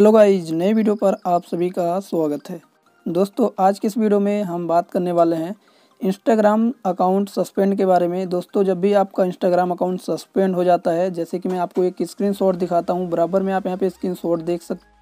hello guys नई video पर आप सभी का स्वागत है दोस्तों आज के इस वीडियो में हम बात करने वाले हैं इंस्टाग्राम अकाउंट सस्पेंड के बारे में दोस्तों जब भी आपका इंस्टाग्राम अकाउंट सस्पेंड हो जाता है जैसे कि मैं आपको एक स्क्रीनशॉट दिखाता हूं बराबर में आप यहां पे स्क्रीनशॉट देख सकते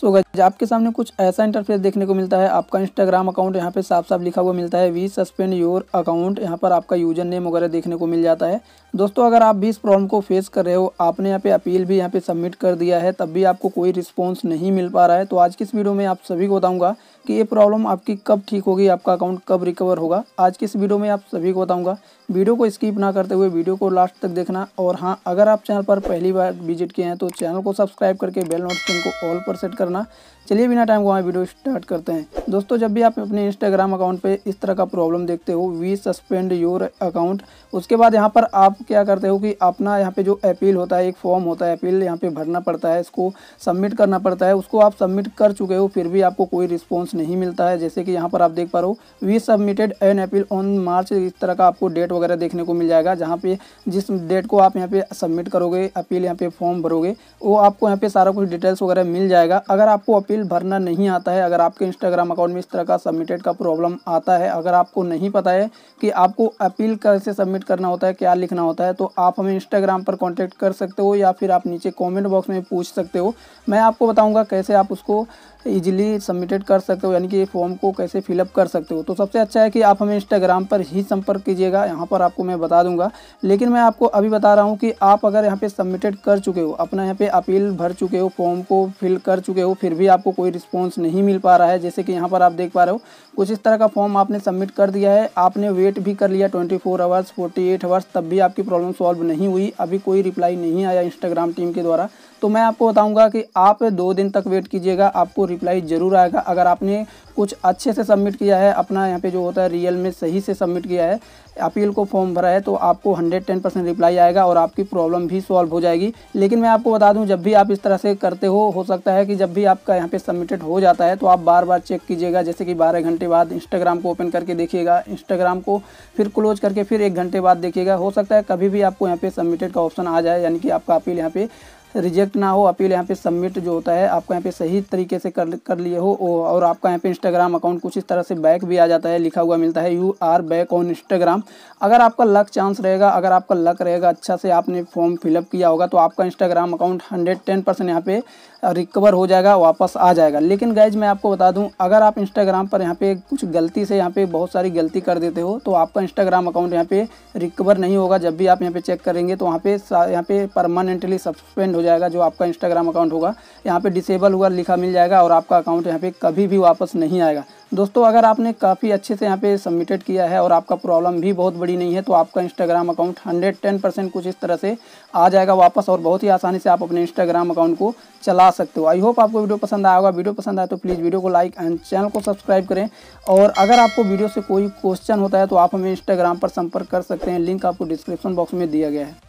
सो so गज आपके सामने कुछ ऐसा इंटरफेस देखने को मिलता है आपका इंस्टाग्राम अकाउंट यहाँ पे साफ साफ लिखा हुआ मिलता है वी सस्पेंड योर अकाउंट यहाँ पर आपका यूजर नेम वगैरह देखने को मिल जाता है दोस्तों अगर आप भी इस प्रॉब्लम को फेस कर रहे हो आपने यहाँ पे अपील भी यहाँ पे सबमिट कर दिया है तब भी आपको कोई रिस्पॉन्स नहीं मिल पा रहा है तो आज की इस वीडियो में आप सभी को बताऊँगा कि ये प्रॉब्लम आपकी कब ठीक होगी आपका अकाउंट कब रिकवर होगा आज की इस वीडियो में आप सभी को बताऊँगा वीडियो को स्किप ना करते हुए वीडियो को लास्ट तक देखना और हाँ अगर आप चैनल पर पहली बार विजिट किए हैं तो चैनल को सब्सक्राइब करके बेल नोटिफिकेशन को ऑल पर सेट करना चलिए बिना टाइम को हमें वीडियो स्टार्ट करते हैं दोस्तों जब भी आप अपने इंस्टाग्राम अकाउंट पे इस तरह का प्रॉब्लम देखते हो वी सस्पेंड योर अकाउंट उसके बाद यहाँ पर आप क्या करते हो कि अपना यहाँ पे जो अपील होता है एक फॉर्म होता है अपील यहाँ पे भरना पड़ता है इसको सबमिट करना पड़ता है उसको आप सबमिट कर चुके हो फिर भी आपको कोई रिस्पॉन्स नहीं मिलता है जैसे कि यहाँ पर आप देख पा रहे हो we submitted an appeal on March इस तरह का आपको डेट वगैरह देखने को मिल जाएगा जहाँ पे जिस डेट को आप यहाँ पे सबमिट करोगे अपील यहाँ पे फॉर्म भरोगे वो आपको यहाँ पे सारा कुछ डिटेल्स वगैरह मिल जाएगा अगर आपको अपील भरना नहीं आता है अगर आपके इंस्टाग्राम अकाउंट में इस तरह का सबमिटेड का प्रॉब्लम आता है अगर आपको नहीं पता है कि आपको अपील कैसे सबमिट करना होता है क्या लिखना होता है तो आप हमें इंस्टाग्राम पर कॉन्टैक्ट कर सकते हो या फिर आप नीचे कॉमेंट बॉक्स में पूछ सकते हो मैं आपको बताऊँगा कैसे आप उसको ईजिली सबमिटेड कर सकते हो यानी कि फॉर्म को कैसे फिलअप कर सकते हो तो सबसे अच्छा है कि आप हमें इंस्टाग्राम पर ही संपर्क कीजिएगा यहाँ पर आपको मैं बता दूंगा लेकिन मैं आपको अभी बता रहा हूँ कि आप अगर यहाँ पे सबमिटेड कर चुके हो अपना यहाँ पे अपील भर चुके हो फॉर्म को फिल कर चुके चुके हो फिर भी आपको कोई रिस्पॉन्स नहीं मिल पा रहा है जैसे कि यहाँ पर आप देख पा रहे हो कुछ इस तरह का फॉर्म आपने सबमिट कर दिया है आपने वेट भी कर लिया twenty four hours forty eight hours तब भी आपकी प्रॉब्लम सॉल्व नहीं हुई अभी कोई रिप्लाई नहीं आया इंस्टाग्राम टीम के द्वारा तो मैं आपको बताऊंगा कि आप दो दिन तक वेट कीजिएगा आपको रिप्लाई ज़रूर आएगा अगर आपने कुछ अच्छे से सबमिट किया है अपना यहाँ पे जो होता है रियल में सही से सबमिट किया है अपील को फॉर्म भरा है तो आपको 110 परसेंट रिप्लाई आएगा और आपकी प्रॉब्लम भी सॉल्व हो जाएगी लेकिन मैं आपको बता दूं जब भी आप इस तरह से करते हो हो सकता है कि जब जब भी आपका यहाँ पे सबमिटेड हो जाता है तो आप बार बार चेक कीजिएगा जैसे कि 12 घंटे बाद इंस्टाग्राम को ओपन करके देखिएगा इंस्टाग्राम को फिर क्लोज करके फिर एक घंटे बाद देखिएगा हो सकता है कभी भी आपको यहाँ पे सबमिटेड का ऑप्शन आ जाए यानी कि आपका अपील यहाँ पे रिजेक्ट ना हो अपील यहाँ पे सबमिट जो होता है आपको यहाँ पे सही तरीके से कर कर लिए हो और आपका यहाँ पे इंस्टाग्राम अकाउंट कुछ इस तरह से बैक भी आ जाता है लिखा हुआ मिलता है you are back on Instagram अगर आपका लक चांस रहेगा अगर आपका लक रहेगा अच्छा से आपने फॉर्म फिलअप किया होगा तो आपका Instagram account hundred ten percent यहाँ पे रिकवर हो जाएगा वापस आ जाएगा लेकिन गैज मैं आपको बता दूँ अगर आप इंस्टाग्राम पर यहाँ पे कुछ गलती से यहाँ पे बहुत सारी गलती कर देते हो तो आपका इंस्टाग्राम अकाउंट यहाँ पे रिकवर नहीं होगा जब भी आप यहाँ पे चेक करेंगे तो वहाँ पे यहाँ पे परमानेंटली सस्पेंड हो जाएगा जो आपका इंस्टाग्राम अकाउंट होगा यहाँ पर डिसेबल हुआ लिखा मिल जाएगा और आपका अकाउंट यहाँ पर कभी भी वापस नहीं आएगा दोस्तों अगर आपने काफ़ी अच्छे से यहाँ पे सबमिटेड किया है और आपका प्रॉब्लम भी बहुत बड़ी नहीं है तो आपका इंस्टाग्राम अकाउंट 110 परसेंट कुछ इस तरह से आ जाएगा वापस और बहुत ही आसानी से आप अपने इंस्टाग्राम अकाउंट को चला सकते हो आई होप आपको वीडियो पसंद आया होगा वीडियो पसंद आया तो प्लीज़ वीडियो को लाइक एंड चैनल को सब्सक्राइब करें और अगर आपको वीडियो से कोई क्वेश्चन होता है तो आप हमें इंस्टाग्राम पर संपर्क कर सकते हैं लिंक आपको डिस्क्रिप्शन बॉक्स में दिया गया है